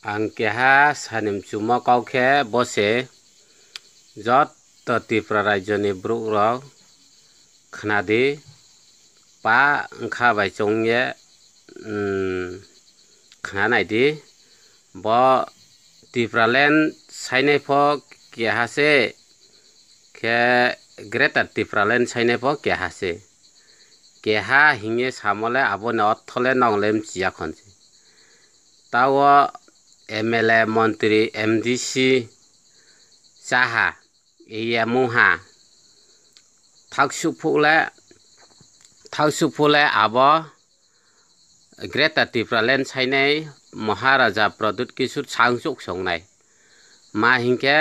ang keha sanim chuma kau khe bose jot tati prarajoni bruk rok khnadi pa ngkha bai chong ye khna nai di bo ti pralen sainai pho keha se khe greater ti pralen sainai pho keha se keha hinge samole abone othole nonglem chia khonse tawo ɛmɛlɛ mɔntiri ɛmdisi saha iyɛmuha taksupulɛ taksupulɛ abɔ greta tipralen sainai maharaja pradut kisur sangsuk songnai ma hingke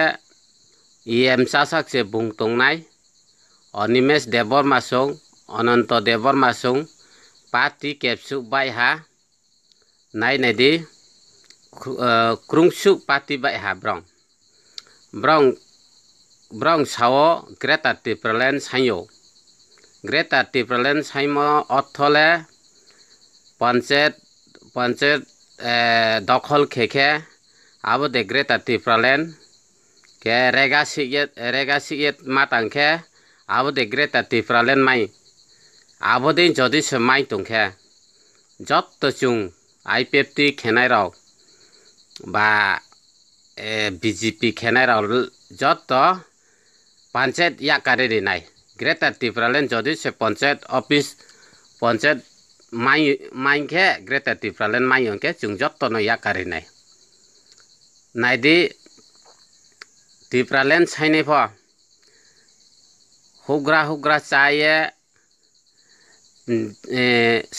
iyɛm sasak se bungtongnai Animesh দেৱৰ মাছং অনন্ত দেৱৰ মাছং পাতি কেপচুক বাইহা নাই নাই দেই krungsu pati bai ha brong brong brong sawo greta ti prelen sanyo greta ti prelen saimo othole panchayat panchayat দখল খেখে আবো দে গ্রেতা তি প্রলেন কে রেগা সিগেত রেগা সিগেত মাতাংখে আবো দে গ্রেতা তি প্রলেন মাই আবো দিন যদি মাই তুংখে যত চুং আই পেপটি খেনাই রাও বা বিজেপি খেনাই যত পঞ্চায়েত ইয়াকারে নাই গ্রেটার ত্রিপুরালেন যদি সে পঞ্চায়েত অফিস পঞ্চায়েত মাই মাইংখে গ্রেটার ত্রিপুরালেন অংকে চুং যত ইয়াকারে নাই নাইদি ত্রিপুরালেন সাইনে ফ হুগ্রা হুগ্রা চায়ে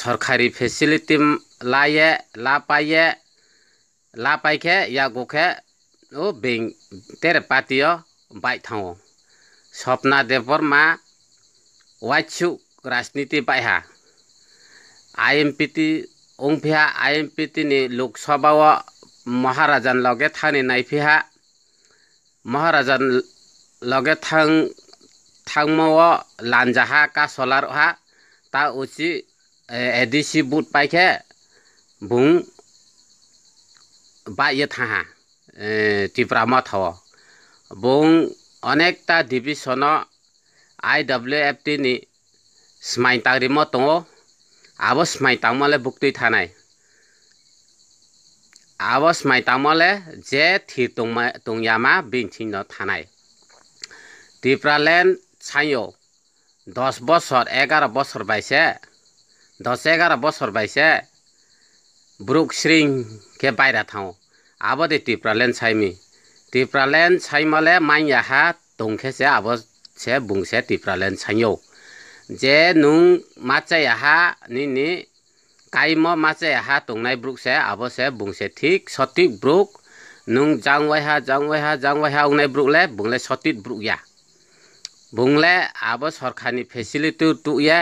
সরকারি ফেসিলিটি লাইয়ে লা পাইয়ে la oh, eh, pai khe ya go khe o bing ter patio bai thao Swapna দেবর মা ওয়াইছু রাজনীতি বাইহা আইএমপিটি অংফিহা আইএমপিটিনি লোকসভাও মহারাজান লগে থানি নাইফিহা মহারাজান লগে থাং থাংমাও লানজাহা কাসলারহা তা উচি এডিসি বুট পাইখে বুং বা ইয়ে থাহা টিপ্রামত হব বং অনেকটা division I W F T নি স্মাইতাগ্রিমত দङ আবো স্মাইতামলে বুক্তি থানায় আবো স্মাইতামলে যে থি টংয়ামা বিনছিন্ন থানায় টিপ্রালেন্ড ছাইও দশ বছর এগারো বছর বাইসে দশ এগারো বছর বাইসে ব্রুক শ্রিংকে বাইরা থাও आबादे तिफ्रालेन साइमि तिफ्रालेन साइमाले माइयाहा दंखेसे आबाद से बुंसे तिफ्रालेन साइयौ जे नुङ नुं माचायाहा निनि काइम माचायाहा दंनाय ब्रुकसे आबासे बुंसे थिक सटिक ब्रुक नुं जांवायहा जांवायहा जांवायहा उनाय ब्रुकले बुङले सटिक ब्रुक या बुंले आबो सरखारनि फेसिलिटि तुया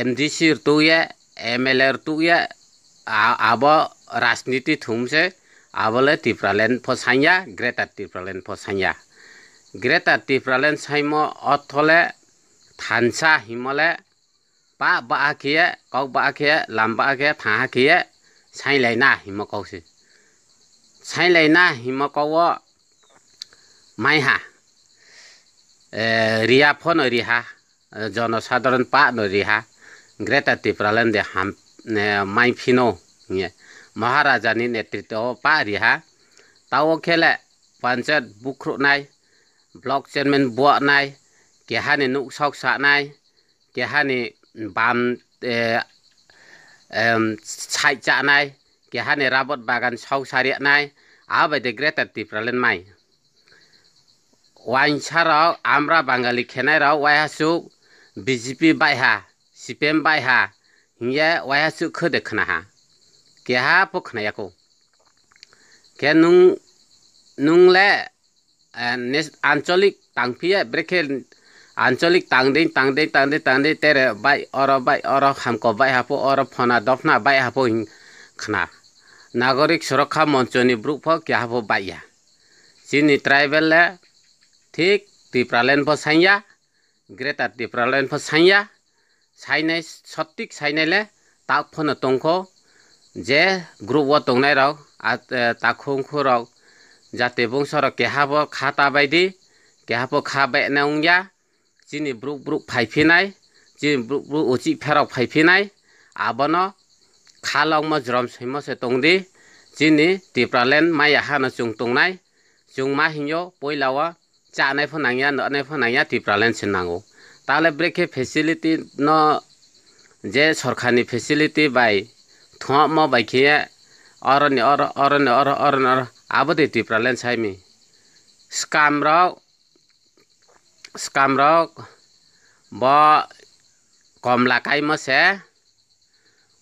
एमडिसि तुया एमएलए तुया आबो राजनीति थुमसे avale tipralen phosanya greta tipralen phosanya greta tipralen saimo othole thansa himole pa ba khie kau ba khie lam ba khie tha khie sai lai na himo kau si sai lai na himo kau wo mai ha ria phon ri ha জনসাধারণ পা নরি হা Greta টিপ্রালেন দে হাম মাই ফিনো নিয়ে મહારાજાની નેતૃત્વ પા રહ્યા તાઓ ખેલે પંચાયત બુખરુનાય બ્લક ચેરમેન બુઆનાય કેહાની નુક સક સાનાય કેહાની બામ સાઈ ચાનાય કેહાની રાબત બાગાન સક સારિયાનાય આ બાયદે ગ્રેટર તિપ્રાલેન માય ওয়াইন ছাড়াও আমরা বাঙালি খেনাইরাও ওয়াইহাসু বিজেপি বাইহা সিপিএম বাইহা হিয়া ওয়াইহাসু খো দেখানাহা keha pokna yako ke nung आंचलिक तांगफिया ब्रेखे आंचलिक तांगदे तांगदे तांगदे तांगदे तेरे बाई और बाई और हमको बाई हापो और फना दफना बाई हापो खना नागरिक सुरक्षा मंचनि ब्रुप क्या हापो बाइया चीनी ट्राइबल है ठीक तिप्रालेन फो साइया ग्रेटर तिप्रालेन फो साइया साइनाय सत्तिक साइनायले ताक फन तंखो जे ग्रुप व तंगनाय रग ताखंखु रग जाते बंस रग केहाबो खाता बायदि केहाबो खाबाय नंया जिनि ब्रुक ब्रुक फायफिनाय जिनि ब्रुक ब्रुक उचि फेराव फायफिनाय आबन खालंम ज्रम सैम से तंगदि जिनि टिप्रालेन माय हानो जों तंगनाय जों मा हिंयो पयलावा जानाय फोनांया ननाय फोनांया टिप्रालेन सिनांगौ ताले ब्रेके फेसिलिटि न जे सरकारनि फेसिलिटि बाय थुआ म भाइखिया अरण्य अर अरण्य अर अरण्य अर अब त्यो टिप्राले छाइमी स्काम र स्काम र ब कमला काइम से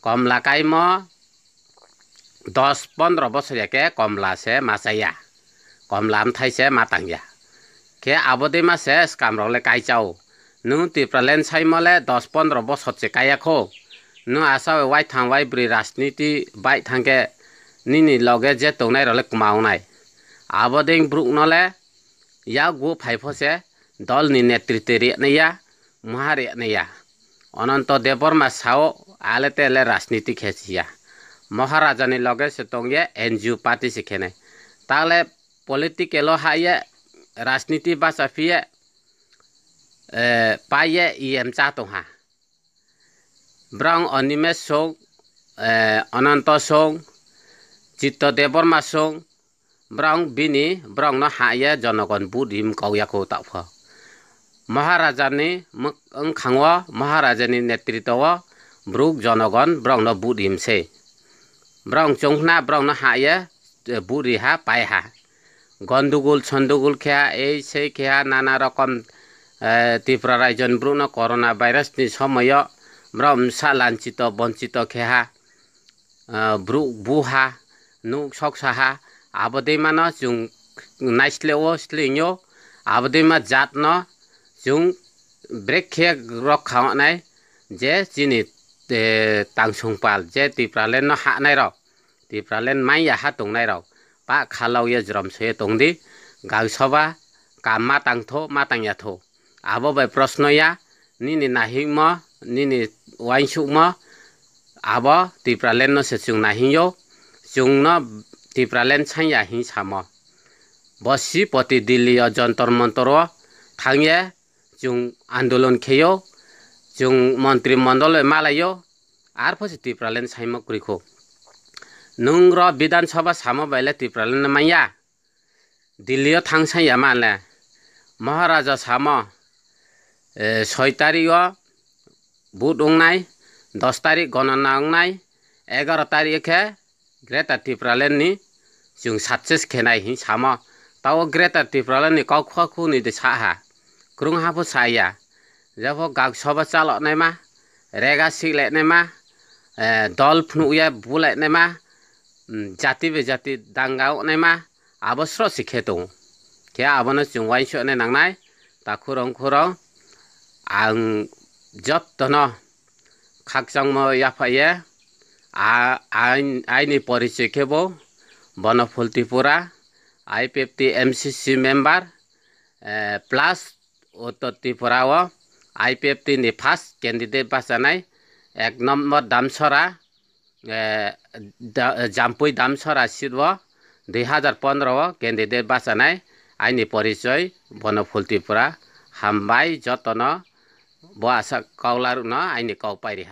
कमला काइम दस पन्ध्र वर्ष के कमला से मासाया कमला पनि थाइसे माताङ्गिया के अबदेमा से स्काम रले काइचाउ नु टिप्रालेन छाइमले दस पन्ध्र वर्ष चाहिँ काया खो नो आशा वाइ थां वाइ ब्रे राजनीति बाइ थांगे निनि लगे जे तौनाय रले कमाउनाय आबो दें ब्रुक नले या गो फाइफसे दल नि नेतृत्व रे नया महारे नया অনন্ত দেৱৰ্মা চাও আলে তেলে ৰাজনীতি খেচিয়া মহাৰাজানী লগে চেতংয়ে এন জি অ' পাৰ্টি চিখেনে তালে পলিটিকেল হাইয়ে ৰাজনীতি বা চাফিয়ে পায়ে ই এম চা তহা ब्राङ अनिमेश सङ अनन्त सङ चित्त देवर्म सङ ब्रङ वि ब्रङ न हाय जनगण बुध हिम कौ महारजाने मङ महाराजा नि नेतृत्व ब्रू जनगण ब्रङ न बुध हिम हाय ब्रङ चङना गन्दुगुल हु खेया एइ से खेया नाना रकम तीव्र राजन ब्रु न कोरोना भाइरस समय ब्रह्मसा लाञ्चित वञ्चित खेहा ब्रु बुहा नु सक्साहा आबदैमा न जुङ ओस्ले ओस्लिङ आबदैमा जात न जुङ ब्रेखे रखानाय जे चिनि तांसंपाल जे तिफ्रालेन न हानाय र तिफ्रालेन माइ हा दंनाय र पा बा खालाव ये ज्रमसे दंदि गावसबा कामा तांथ मा तांयाथ आबो या नि निनि नाहिम nini wain suk ma abo ti pralen no se chung na hin yo chung no ti pralen chan ya hin chamo bosi poti dili yo jontor montor thang ye chung andolon yo chung mantri mandol malayo আর ফসে টিপ্রালেন সাইম কুরিখো নুং র বিধানসভা সাম বাইলে টিপ্রালেন মাইয়া দিল্লিও থাং সাইয়া মালে মহারাজা সাম ছয় তারিখ vote অংনাই দশ তারিখ গণনা অংনাই এগারো তারিখে গ্রেটার ত্রিপুরালেন্ডনি जों साक्सेस खेनाय हि साम ताव ग्रेटार टिप्रालानि कावखा खुनि दे साहा क्रुं हाफो साया जब गाग सबा चाल नेमा रेगा सिले नेमा दल फुनु उया बुले नेमा जाति बे जाति दांगाव नेमा अवश्य सिखे दं के आबनो जों वाइसो ने नांनाय ता खुरं खुरं आं যত্ন খাকচংম ইয়াফাইয়ে আইন আইনি পরিচয় খেব Banaphul Tripura IPFT MCC member plus উত্তর ত্রিপুরাও আইপিএফটি নি ফার্স্ট ক্যান্ডিডেট বাছানাই এক নম্বর দামসরা জাম্পুই দামসরা সিদ্ব দুই হাজার পনেরো ক্যান্ডিডেট বাছানাই আইনি পরিচয় বনফুল ত্রিপুরা হামবাই যতন ब आशा कौलाहरू न आइने कउ पाइ